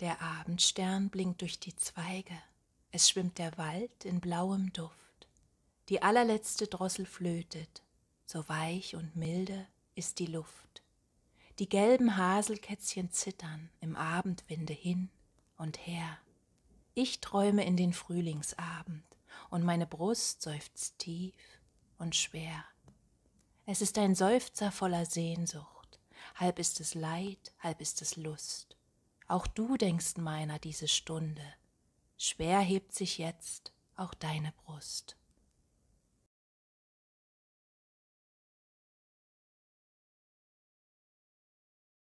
Der Abendstern blinkt durch die Zweige, es schwimmt der Wald in blauem Duft. Die allerletzte Drossel flötet, so weich und milde ist die Luft. Die gelben Haselkätzchen zittern im Abendwinde hin und her. Ich träume in den Frühlingsabend und meine Brust seufzt tief und schwer. Es ist ein Seufzer voller Sehnsucht, halb ist es Leid, halb ist es Lust auch du denkst meiner diese Stunde, schwer hebt sich jetzt auch deine Brust.